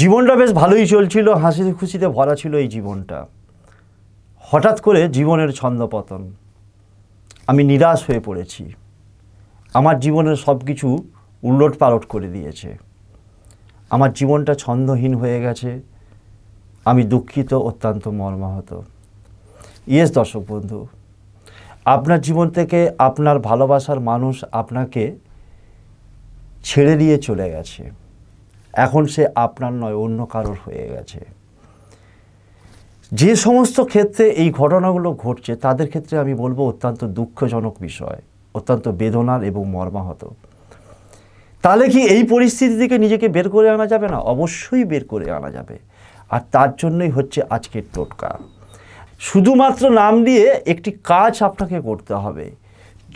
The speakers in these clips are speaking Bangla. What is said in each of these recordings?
জীবনটা বেশ ভালোই চলছিল হাসিতে খুশিতে ভরা ছিল এই জীবনটা হঠাৎ করে জীবনের ছন্দপতন আমি নিরাশ হয়ে পড়েছি আমার জীবনের সব কিছু উল্লট পালট করে দিয়েছে আমার জীবনটা ছন্দহীন হয়ে গেছে আমি দুঃখিত অত্যন্ত মর্মাহত ইয়েস দর্শক বন্ধু আপনার জীবন থেকে আপনার ভালোবাসার মানুষ আপনাকে ছেড়ে দিয়ে চলে গেছে এখন সে আপনার নয় অন্য কারোর হয়ে গেছে যে সমস্ত ক্ষেত্রে এই ঘটনাগুলো ঘটছে তাদের ক্ষেত্রে আমি বলবো অত্যন্ত দুঃখজনক বিষয় অত্যন্ত বেদনার এবং মর্মাহত তাহলে কি এই পরিস্থিতি থেকে নিজেকে বের করে আনা যাবে না অবশ্যই বের করে আনা যাবে আর তার জন্যই হচ্ছে আজকের টোটকা শুধুমাত্র নাম দিয়ে একটি কাজ আপনাকে করতে হবে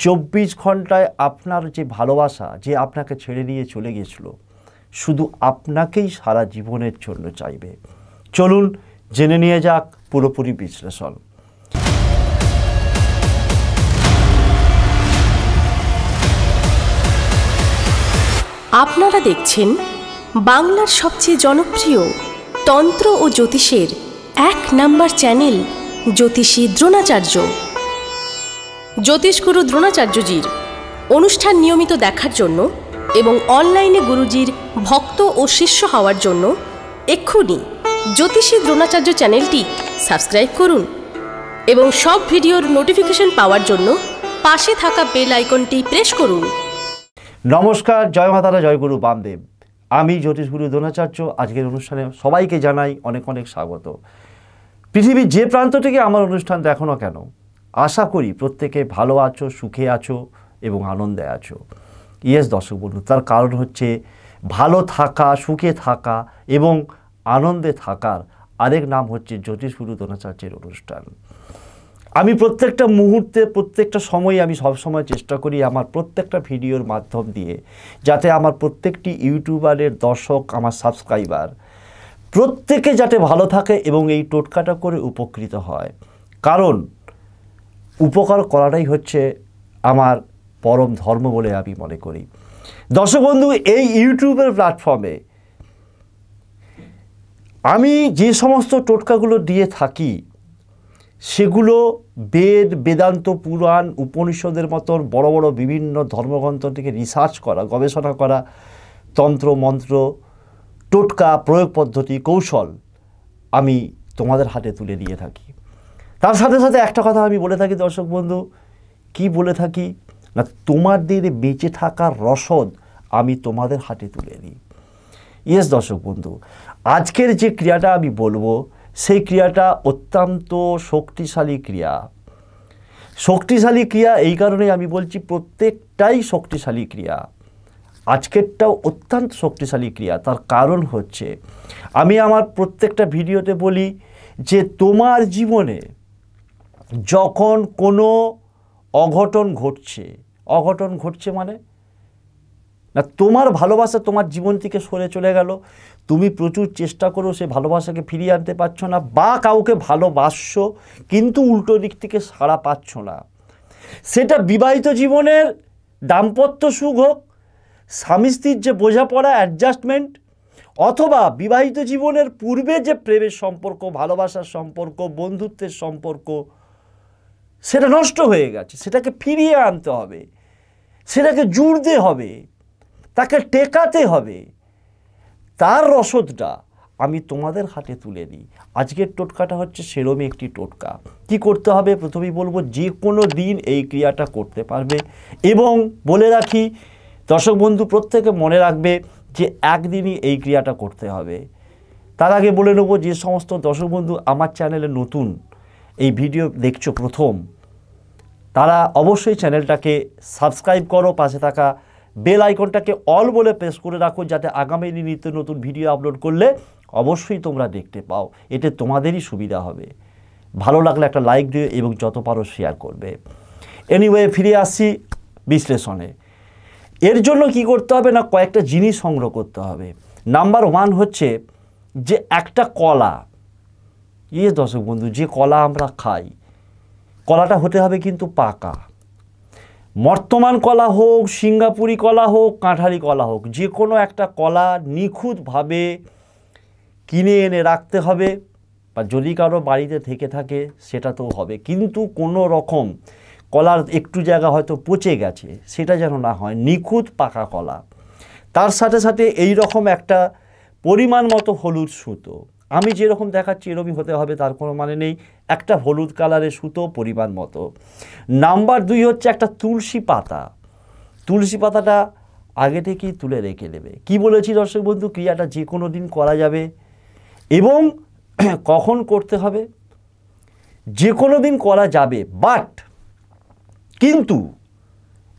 চব্বিশ ঘন্টায় আপনার যে ভালোবাসা যে আপনাকে ছেড়ে নিয়ে চলে গিয়েছিলো শুধু আপনাকেই সারা জীবনের জন্য চাইবে চলুন জেনে নিয়ে যাক পুরোপুরি বিশ্লেষণ আপনারা দেখছেন বাংলার সবচেয়ে জনপ্রিয় তন্ত্র ও জ্যোতিষের এক নাম্বার চ্যানেল জ্যোতিষী দ্রোণাচার্য জ্যোতিষগুরু দ্রোণাচার্যজির অনুষ্ঠান নিয়মিত দেখার জন্য এবং অনলাইনে গুরুজির ভক্ত ও শিষ্য হওয়ার জন্য এক্ষুনি জ্যোতিষী দ্রোণাচার্য চ্যানেলটি সাবস্ক্রাইব করুন এবং সব ভিডিওর নোটিফিকেশন পাওয়ার জন্য পাশে থাকা বেল আইকনটি প্রেস করুন নমস্কার জয় মাতারা জয়গুরু বামদেব আমি জ্যোতিষগুরু দ্রোণাচার্য আজকের অনুষ্ঠানে সবাইকে জানাই অনেক অনেক স্বাগত পৃথিবীর যে প্রান্ত থেকে আমার অনুষ্ঠান দেখো না কেন আশা করি প্রত্যেকে ভালো আছো সুখে আছো এবং আনন্দে আছো ইয়েস দর্শক বন্ধু তার কারণ হচ্ছে ভালো থাকা সুখে থাকা এবং আনন্দে থাকার আরেক নাম হচ্ছে জ্যোতিষগুরু দ্রোণাচার্যের অনুষ্ঠান আমি প্রত্যেকটা মুহূর্তে প্রত্যেকটা সময়ে আমি সবসময় চেষ্টা করি আমার প্রত্যেকটা ভিডিওর মাধ্যম দিয়ে যাতে আমার প্রত্যেকটি ইউটিউবারের দর্শক আমার সাবস্ক্রাইবার প্রত্যেকে যাতে ভালো থাকে এবং এই টোটকাটা করে উপকৃত হয় কারণ উপকার করাটাই হচ্ছে আমার পরম ধর্ম বলে আমি মনে করি দর্শক বন্ধু এই ইউটিউবের প্ল্যাটফর্মে আমি যে সমস্ত টোটকাগুলো দিয়ে থাকি সেগুলো বেদ বেদান্ত পুরাণ উপনিষদের মতন বড় বড় বিভিন্ন ধর্মগ্রন্থ থেকে রিসার্চ করা গবেষণা করা তন্ত্র মন্ত্র টোটকা প্রয়োগ পদ্ধতি কৌশল আমি তোমাদের হাতে তুলে দিয়ে থাকি তার সাথে সাথে একটা কথা আমি বলে থাকি দর্শক বন্ধু কি বলে থাকি না তোমাদের বেঁচে থাকার রসদ আমি তোমাদের হাতে তুলে দিই ইয়েস দর্শক বন্ধু আজকের যে ক্রিয়াটা আমি বলবো সেই ক্রিয়াটা অত্যন্ত শক্তিশালী ক্রিয়া শক্তিশালী ক্রিয়া এই কারণে আমি বলছি প্রত্যেকটাই শক্তিশালী ক্রিয়া আজকেরটাও অত্যন্ত শক্তিশালী ক্রিয়া তার কারণ হচ্ছে আমি আমার প্রত্যেকটা ভিডিওতে বলি যে তোমার জীবনে যখন কোনো অঘটন ঘটছে অঘটন ঘটছে মানে না তোমার ভালোবাসা তোমার জীবন থেকে সরে চলে গেল তুমি প্রচুর চেষ্টা করো সে ভালোবাসাকে ফিরিয়ে আনতে পারছো না বা কাউকে ভালোবাসছ কিন্তু উল্টো দিক থেকে সাড়া পাচ্ছ না সেটা বিবাহিত জীবনের দাম্পত্য সুখ হোক স্বামী স্ত্রীর যে বোঝাপড়া অ্যাডজাস্টমেন্ট অথবা বিবাহিত জীবনের পূর্বে যে প্রেমের সম্পর্ক ভালোবাসার সম্পর্ক বন্ধুত্বের সম্পর্ক সেটা নষ্ট হয়ে গেছে সেটাকে ফিরিয়ে আনতে হবে সেটাকে জুড়তে হবে তাকে টেকাতে হবে তার রসদটা আমি তোমাদের হাতে তুলে দিই আজকের টোটকাটা হচ্ছে সেরমই একটি টোটকা কি করতে হবে প্রথমেই বলবো যে কোনো দিন এই ক্রিয়াটা করতে পারবে এবং বলে রাখি দর্শক বন্ধু প্রত্যেকে মনে রাখবে যে একদিনই এই ক্রিয়াটা করতে হবে তার আগে বলে নেবো যে সমস্ত দর্শক বন্ধু আমার চ্যানেলে নতুন এই ভিডিও দেখছো প্রথম তারা অবশ্যই চ্যানেলটাকে সাবস্ক্রাইব করো পাশে থাকা বেল আইকনটাকে অল বলে প্রেস করে রাখো যাতে আগামী নিত্য নতুন ভিডিও আপলোড করলে অবশ্যই তোমরা দেখতে পাও এতে তোমাদেরই সুবিধা হবে ভালো লাগলে একটা লাইক দিও এবং যত পারো শেয়ার করবে এনিওয়ে ফিরে আসি বিশ্লেষণে এর জন্য কি করতে হবে না কয়েকটা জিনিস সংগ্রহ করতে হবে নাম্বার ওয়ান হচ্ছে যে একটা কলা ইয়ে দর্শক বন্ধু যে কলা আমরা খাই কলাটা হতে হবে কিন্তু পাকা বর্তমান কলা হোক সিঙ্গাপুরি কলা হোক কাঁঠালি কলা হোক যে কোনো একটা কলা নিখুঁতভাবে কিনে এনে রাখতে হবে বা যদি কারো বাড়িতে থেকে থাকে সেটা তো হবে কিন্তু কোনো রকম কলার একটু জায়গা হয়তো পচে গেছে সেটা যেন না হয় নিখুঁত পাকা কলা তার সাথে সাথে এই রকম একটা পরিমাণ মতো হলুদ সুতো আমি যেরকম দেখাচ্ছি এরকমই হতে হবে তার কোনো মানে নেই একটা হলুদ কালারের সুতো পরিমাণ মতো নাম্বার দুই হচ্ছে একটা তুলসী পাতা তুলসী পাতাটা আগে থেকেই তুলে রেখে দেবে কি বলেছি দর্শক বন্ধু ক্রিয়াটা যে কোনো দিন করা যাবে এবং কখন করতে হবে যে কোনো দিন করা যাবে বাট কিন্তু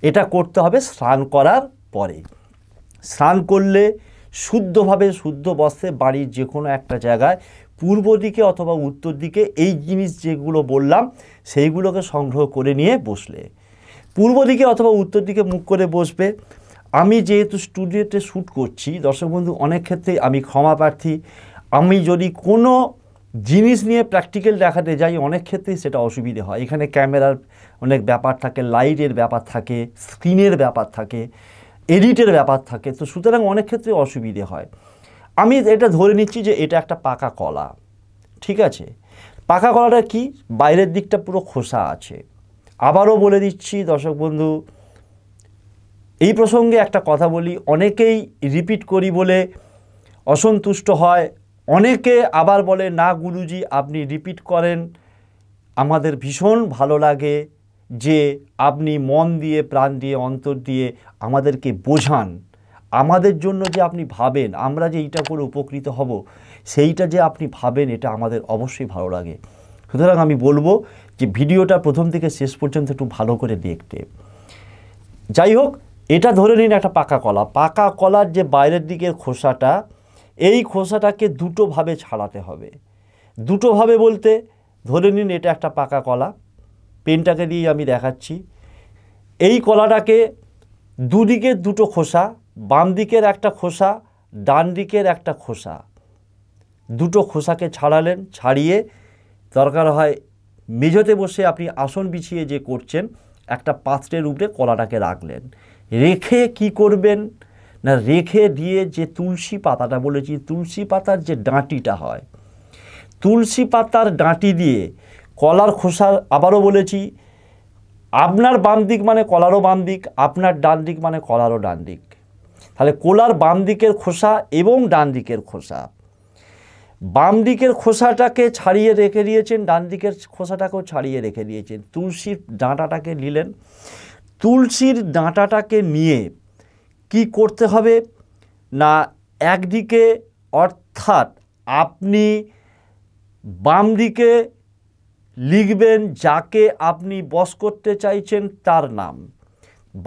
এটা করতে হবে স্নান করার পরে স্নান করলে শুদ্ধভাবে শুদ্ধ বস্ত্রে বাড়ির যে কোনো একটা জায়গায় পূর্ব দিকে অথবা উত্তর দিকে এই জিনিস যেগুলো বললাম সেইগুলোকে সংগ্রহ করে নিয়ে বসলে পূর্ব দিকে অথবা উত্তর দিকে মুখ করে বসবে আমি যেহেতু স্টুডিওতে শ্যুট করছি দর্শক বন্ধু অনেক ক্ষেত্রে আমি ক্ষমা প্রার্থী আমি যদি কোনো জিনিস নিয়ে প্র্যাকটিক্যাল দেখাতে যাই অনেক ক্ষেত্রেই সেটা অসুবিধে হয় এখানে ক্যামেরার অনেক ব্যাপার থাকে লাইটের ব্যাপার থাকে স্ক্রিনের ব্যাপার থাকে এডিটের ব্যাপার থাকে তো সুতরাং অনেক ক্ষেত্রে অসুবিধে হয় আমি এটা ধরে নিচ্ছি যে এটা একটা পাকা কলা ঠিক আছে পাকা কলাটা কি বাইরের দিকটা পুরো খোসা আছে আবারও বলে দিচ্ছি দর্শক বন্ধু এই প্রসঙ্গে একটা কথা বলি অনেকেই রিপিট করি বলে অসন্তুষ্ট হয় অনেকে আবার বলে না গুরুজি আপনি রিপিট করেন আমাদের ভীষণ ভালো লাগে যে আপনি মন দিয়ে প্রাণ দিয়ে অন্তর দিয়ে আমাদেরকে বোঝান আমাদের জন্য যে আপনি ভাবেন আমরা যে এইটা করে উপকৃত হব সেইটা যে আপনি ভাবেন এটা আমাদের অবশ্যই ভালো লাগে সুতরাং আমি বলবো যে ভিডিওটা প্রথম থেকে শেষ পর্যন্ত একটু ভালো করে দেখতে যাই হোক এটা ধরে নিন একটা পাকা কলা পাকা কলার যে বাইরের দিকের খোসাটা এই খোসাটাকে দুটোভাবে ছাড়াতে হবে দুটোভাবে বলতে ধরে নিন এটা একটা পাকা কলা পেনটাকে দিয়ে আমি দেখাচ্ছি এই কলাটাকে দুদিকের দুটো খোসা বাম দিকের একটা খোসা ডান দিকের একটা খোসা দুটো খোসাকে ছাড়ালেন ছাড়িয়ে দরকার হয় মেঝেতে বসে আপনি আসন বিছিয়ে যে করছেন একটা পাত্রের উপরে কলাটাকে রাখলেন রেখে কি করবেন না রেখে দিয়ে যে তুলসী পাতাটা বলেছি তুলসী পাতার যে ডাঁটিটা হয় তুলসী পাতার ডাঁটি দিয়ে কলার খোসা আবারও বলেছি আপনার বাম দিক মানে কলারও বাম দিক আপনার ডান দিক মানে কলারও ডান দিক তাহলে কলার বাম দিকের খোসা এবং ডান দিকের খোসা বাম দিকের খোসাটাকে ছাড়িয়ে রেখে দিয়েছেন ডান দিকের খোসাটাকেও ছাড়িয়ে রেখে দিয়েছেন তুলসীর ডাঁটাটাকে নিলেন তুলসীর ডাঁটাটাকে নিয়ে কি করতে হবে না একদিকে অর্থাৎ আপনি বাম দিকে লিখবেন যাকে আপনি বস করতে চাইছেন তার নাম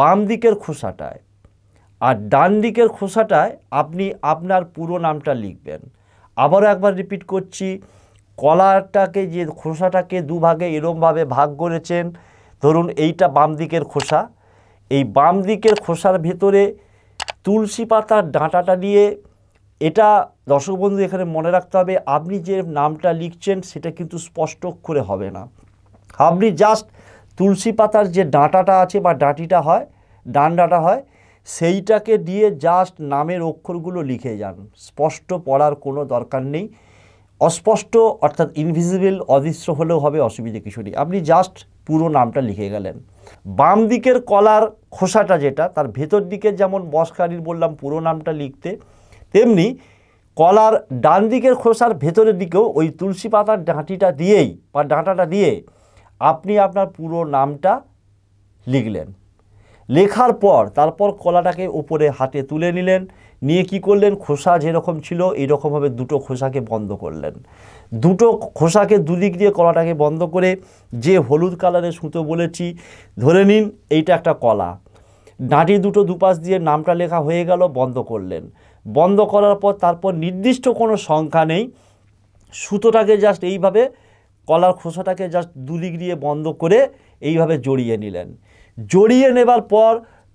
বাম দিকের খোসাটায় আর ডান দিকের খোসাটায় আপনি আপনার পুরো নামটা লিখবেন আবারও একবার রিপিট করছি কলাটাকে যে খোসাটাকে দুভাগে এরমভাবে ভাগ করেছেন ধরুন এইটা বাম দিকের খোসা এই বাম দিকের খোসার ভেতরে তুলসী পাতার ডাঁটাটা দিয়ে এটা দর্শক বন্ধু এখানে মনে রাখতে হবে আপনি যে নামটা লিখছেন সেটা কিন্তু স্পষ্ট করে হবে না আপনি জাস্ট তুলসী পাতার যে ডাঁটাটা আছে বা ডাঁটিটা হয় ডান ডাঁটা হয় সেইটাকে দিয়ে জাস্ট নামের অক্ষরগুলো লিখে যান স্পষ্ট পড়ার কোনো দরকার নেই অস্পষ্ট অর্থাৎ ইনভিজিবল অদৃশ্য হলেও হবে অসুবিধে কিছু নেই আপনি জাস্ট পুরো নামটা লিখে গেলেন বাম দিকের কলার খোসাটা যেটা তার ভেতর দিকে যেমন বসকারির বললাম পুরো নামটা লিখতে তেমনি কলার ডান দিকের খোসার ভেতরের দিকেও ওই তুলসী পাতার ডাঁটিটা দিয়েই বা ডাঁটাটা দিয়ে আপনি আপনার পুরো নামটা লিখলেন লেখার পর তারপর কলাটাকে ওপরে হাতে তুলে নিলেন নিয়ে কি করলেন খোসা যেরকম ছিল এরকমভাবে দুটো খোসাকে বন্ধ করলেন দুটো খোসাকে দুদিক দিয়ে কলাটাকে বন্ধ করে যে হলুদ কালারের সুতো বলেছি ধরে নিন এইটা একটা কলা ডাঁটি দুটো দুপাশ দিয়ে নামটা লেখা হয়ে গেল বন্ধ করলেন বন্ধ করার পর তারপর নির্দিষ্ট কোনো সংখ্যা নেই সুতোটাকে জাস্ট এইভাবে কলার খোসাটাকে জাস্ট দুদিক দিয়ে বন্ধ করে এইভাবে জড়িয়ে নিলেন জড়িয়ে নেবার পর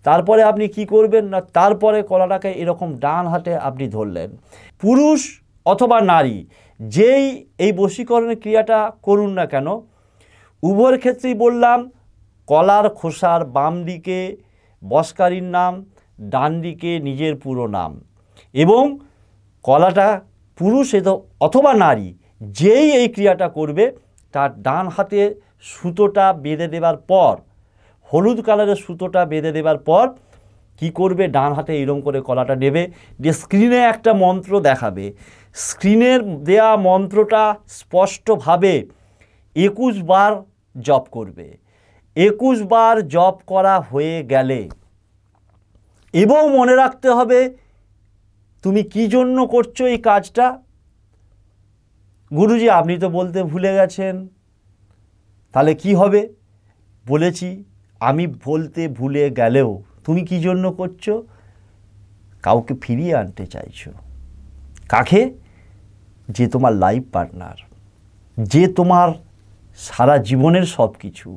তারপরে আপনি কি করবেন না তারপরে কলাটাকে এরকম ডান হাতে আপনি ধরলেন পুরুষ অথবা নারী যেই এই বশীকরণের ক্রিয়াটা করুন না কেন উভয়ের ক্ষেত্রেই বললাম কলার খোসার বাম দিকে বসকারীর নাম ডান দিকে নিজের পুরো নাম এবং কলাটা পুরুষ অথবা নারী যেই এই ক্রিয়াটা করবে তার ডান হাতে সুতোটা বেঁধে দেবার পর হলুদ কালারের সুতোটা বেঁধে দেবার পর কি করবে ডান হাতে এরম করে কলাটা নেবে যে স্ক্রিনে একটা মন্ত্র দেখাবে স্ক্রিনের দেয়া মন্ত্রটা স্পষ্টভাবে একুশ বার জপ করবে একুশ বার জপ করা হয়ে গেলে এবং মনে রাখতে হবে তুমি কি জন্য করছো এই কাজটা গুরুজি আপনি তো বলতে ভুলে গেছেন তাহলে কি হবে বলেছি আমি বলতে ভুলে গেলেও তুমি কি জন্য করছো কাউকে ফিরিয়ে আনতে চাইছো কাকে যে তোমার লাইফ পার্টনার যে তোমার সারা জীবনের সব কিছু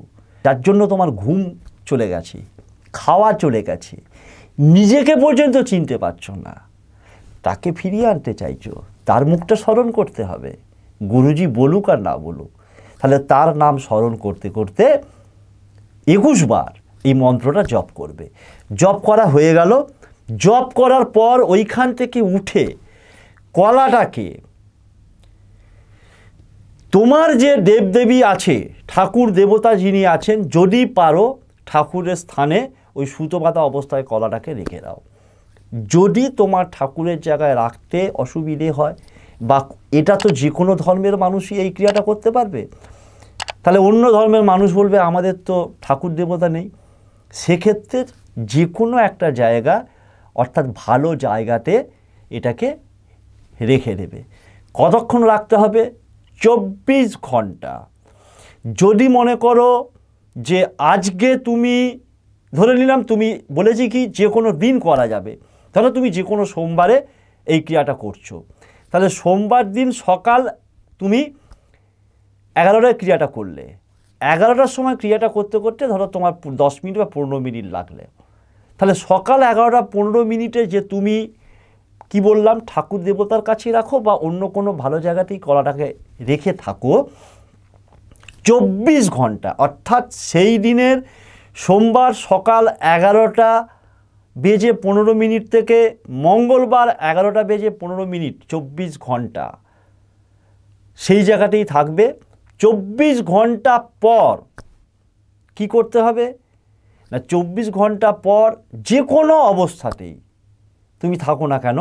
যার জন্য তোমার ঘুম চলে গেছে খাওয়া চলে গেছে নিজেকে পর্যন্ত চিনতে পারছো না তাকে ফিরিয়ে আনতে চাইছো তার মুখটা স্মরণ করতে হবে গুরুজি বলুক আর না বলুক তাহলে তার নাম স্মরণ করতে করতে একুশ বার এই মন্ত্রটা জপ করবে জপ করা হয়ে গেল জপ করার পর ওইখান থেকে উঠে কলাটাকে তোমার যে দেবদেবী আছে ঠাকুর দেবতা যিনি আছেন যদি পারো ঠাকুরের স্থানে ওই সুতোপাতা অবস্থায় কলাটাকে রেখে দাও যদি তোমার ঠাকুরের জায়গায় রাখতে অসুবিধে হয় বা এটা তো যে কোনো ধর্মের মানুষই এই ক্রিয়াটা করতে পারবে তাহলে অন্য ধর্মের মানুষ বলবে আমাদের তো ঠাকুর দেবতা নেই সেক্ষেত্রে যে কোনো একটা জায়গা অর্থাৎ ভালো জায়গাতে এটাকে রেখে দেবে কতক্ষণ রাখতে হবে চব্বিশ ঘন্টা যদি মনে করো যে আজকে তুমি ধরে নিলাম তুমি বলেছি কি যে কোনো দিন করা যাবে ধরো তুমি যে কোনো সোমবারে এই ক্রিয়াটা করছো তাহলে সোমবার দিন সকাল তুমি এগারোটায় ক্রিয়াটা করলে এগারোটার সময় ক্রিয়াটা করতে করতে ধরো তোমার দশ মিনিট বা পনেরো মিনিট লাগলে তাহলে সকাল এগারোটা পনেরো মিনিটে যে তুমি কি বললাম ঠাকুর দেবতার কাছে রাখো বা অন্য কোনো ভালো জায়গাতেই কলাটাকে রেখে থাকো চব্বিশ ঘন্টা অর্থাৎ সেই দিনের সোমবার সকাল এগারোটা বেজে পনেরো মিনিট থেকে মঙ্গলবার এগারোটা বেজে পনেরো মিনিট চব্বিশ ঘন্টা সেই জায়গাতেই থাকবে চব্বিশ ঘন্টা পর কি করতে হবে না চব্বিশ ঘন্টা পর যে কোনো অবস্থাতেই তুমি থাকো না কেন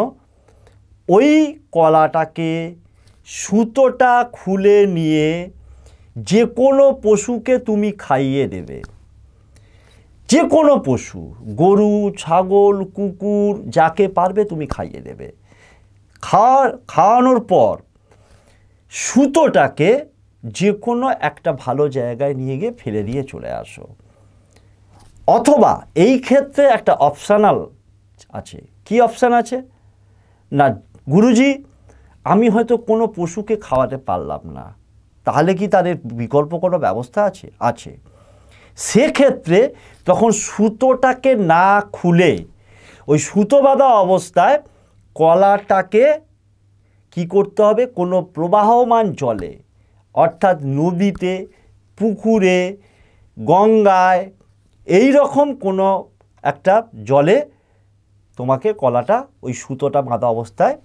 ওই কলাটাকে সুতোটা খুলে নিয়ে যে কোনো পশুকে তুমি খাইয়ে দেবে যে কোনো পশু গরু ছাগল কুকুর যাকে পারবে তুমি খাইয়ে দেবে খাওয়া খাওয়ানোর পর সুতোটাকে যে কোনো একটা ভালো জায়গায় নিয়ে গিয়ে ফেলে দিয়ে চলে আসো অথবা এই ক্ষেত্রে একটা অপশানাল আছে কি অপশান আছে না গুরুজি আমি হয়তো কোনো পশুকে খাওয়াতে পারলাম না তাহলে কি তাদের বিকল্প কোনো ব্যবস্থা আছে আছে সেক্ষেত্রে তখন সুতোটাকে না খুলে ওই সুতো বাঁধা অবস্থায় কলাটাকে কি করতে হবে কোনো প্রবাহমান জলে অর্থাৎ নদীতে পুকুরে গঙ্গায় এই রকম কোনো একটা জলে তোমাকে কলাটা ওই সুতোটা বাঁধা অবস্থায়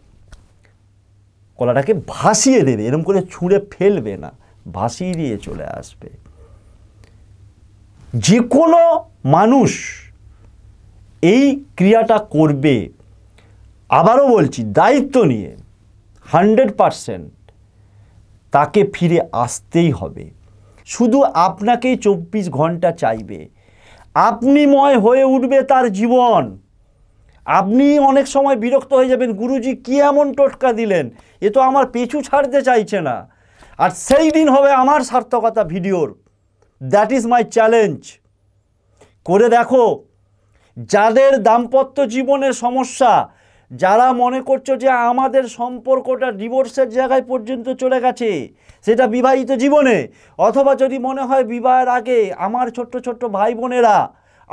কলাটাকে ভাসিয়ে দেবে এরম করে ছুঁড়ে ফেলবে না ভাসিয়ে দিয়ে চলে আসবে যে কোনো মানুষ এই ক্রিয়াটা করবে আবারও বলছি দায়িত্ব নিয়ে হান্ড্রেড পারসেন্ট তাকে ফিরে আসতেই হবে শুধু আপনাকেই চব্বিশ ঘন্টা চাইবে আপনি ময় হয়ে উঠবে তার জীবন আপনি অনেক সময় বিরক্ত হয়ে যাবেন গুরুজি কি এমন টোটকা দিলেন এ তো আমার পেছু ছাড়তে চাইছে না আর সেই দিন হবে আমার সার্থকতা ভিডিওর দ্যাট ইজ মাই চ্যালেঞ্জ করে দেখো যাদের দাম্পত্য জীবনের সমস্যা যারা মনে করছো যে আমাদের সম্পর্কটা ডিভোর্সের জায়গায় পর্যন্ত চলে গেছে সেটা বিবাহিত জীবনে অথবা যদি মনে হয় বিবাহের আগে আমার ছোট্ট ছোট্ট ভাই বোনেরা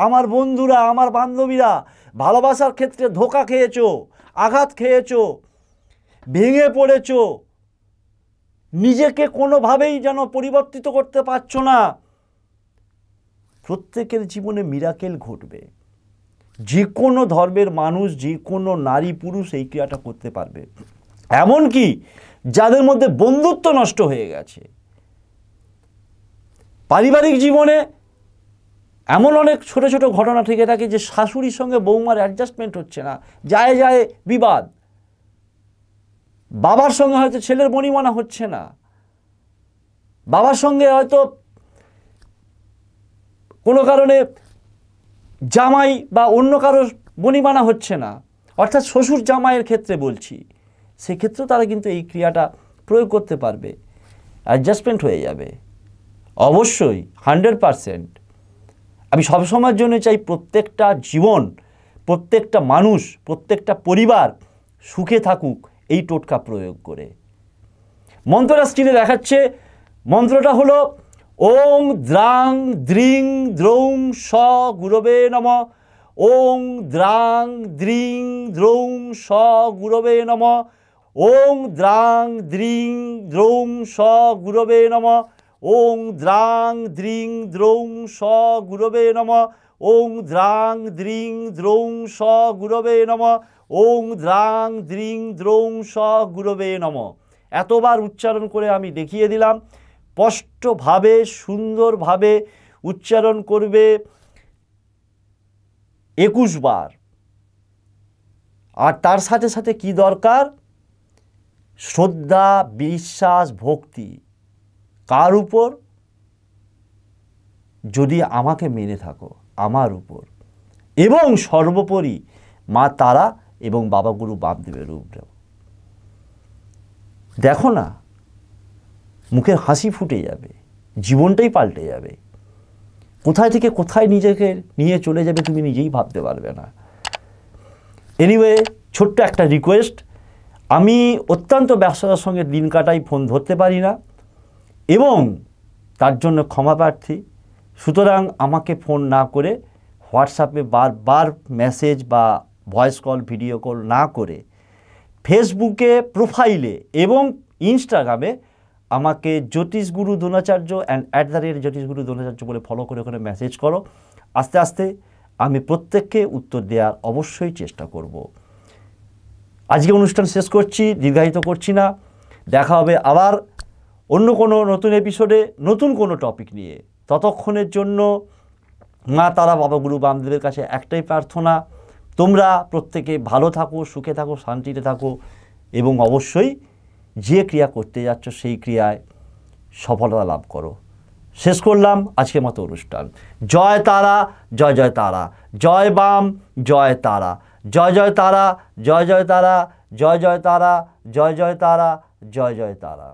আমার বন্ধুরা আমার বান্ধবীরা ভালোবাসার ক্ষেত্রে ধোকা খেয়েছো আঘাত খেয়েছো ভেঙে পড়েছো নিজেকে কোনোভাবেই যেন পরিবর্তিত করতে পারছো না প্রত্যেকের জীবনে মিরাকেল ঘটবে যে কোনো ধর্মের মানুষ যে কোনো নারী পুরুষ এই ক্রিয়াটা করতে পারবে এমনকি যাদের মধ্যে বন্ধুত্ব নষ্ট হয়ে গেছে পারিবারিক জীবনে এমন অনেক ছোট ছোট ঘটনা থেকে থাকে যে শাশুড়ির সঙ্গে বৌমার অ্যাডজাস্টমেন্ট হচ্ছে না যায় যায় বিবাদ বাবার সঙ্গে হয়তো ছেলের বনিমানা হচ্ছে না বাবার সঙ্গে হয়তো কোনো কারণে জামাই বা অন্য কারোর বনিমানা হচ্ছে না অর্থাৎ শ্বশুর জামাইয়ের ক্ষেত্রে বলছি সেক্ষেত্রেও তারা কিন্তু এই ক্রিয়াটা প্রয়োগ করতে পারবে অ্যাডজাস্টমেন্ট হয়ে যাবে অবশ্যই হান্ড্রেড পারসেন্ট আমি সবসময়ের জন্য চাই প্রত্যেকটা জীবন প্রত্যেকটা মানুষ প্রত্যেকটা পরিবার সুখে থাকুক এই টোটকা প্রয়োগ করে মন্ত্রটা স্ক্রিনে দেখাচ্ছে মন্ত্রটা হলো ওং দ্রাং দ্রিং দ্রৌং স গুরবে নম ওং দ্রাং দ্রিং দ্রৌং স গুরবে নম ওং দ্রাং দ্রিং দ্রৌং স গুরবে নম ওং দ্রাং দ্রিং দ্রৌং স গুরবে নম ওং দ্রাং দ্রিং দ্রৌং স গুরবে নম ওং দ্রাং দ্রিং দ্রৌং স গুরবে নম এতবার উচ্চারণ করে আমি দেখিয়ে দিলাম স্পষ্টভাবে সুন্দরভাবে উচ্চারণ করবে একুশবার আর তার সাথে সাথে কি দরকার শ্রদ্ধা বিশ্বাস ভক্তি কার উপর যদি আমাকে মেনে থাকো আমার উপর এবং সর্বোপরি মা তারা এবং বাবা গুরু বামদেবের উপরেও দেখো না মুখের হাসি ফুটে যাবে জীবনটাই পাল্টে যাবে কোথায় থেকে কোথায় নিজেকে নিয়ে চলে যাবে তুমি নিজেই ভাবতে পারবে না এনিওয়ে ছোট্ট একটা রিকোয়েস্ট আমি অত্যন্ত ব্যস্ততার সঙ্গে দিন কাটাই ফোন ধরতে পারি না এবং তার জন্য ক্ষমা প্রার্থী সুতরাং আমাকে ফোন না করে হোয়াটসঅ্যাপে বারবার মেসেজ বা ভয়েস কল ভিডিও কল না করে ফেসবুকে প্রোফাইলে এবং ইনস্টাগ্রামে আমাকে Jyotishguru Dronacharya and at the rate Jyotishguru Dronacharya বলে ফলো করে ওখানে মেসেজ করো আস্তে আস্তে আমি প্রত্যেককে উত্তর দেওয়ার অবশ্যই চেষ্টা করব আজকে অনুষ্ঠান শেষ করছি দীর্ঘায়িত করছি না দেখা হবে আবার অন্য কোনো নতুন এপিসোডে নতুন কোনো টপিক নিয়ে ততক্ষণের জন্য মা তারা বাবা গুরু বামদেবের কাছে একটাই প্রার্থনা তোমরা প্রত্যেকে ভালো থাকো সুখে থাকো শান্তিতে থাকো এবং অবশ্যই যে ক্রিয়া করতে যাচ্ছ সেই ক্রিয়ায় সফলতা লাভ করো শেষ করলাম আজকের মতো অনুষ্ঠান জয় তারা জয় জয় তারা জয় বাম জয় তারা জয় জয় তারা জয় জয় তারা জয় জয় তারা জয় জয় তারা জয় জয় তারা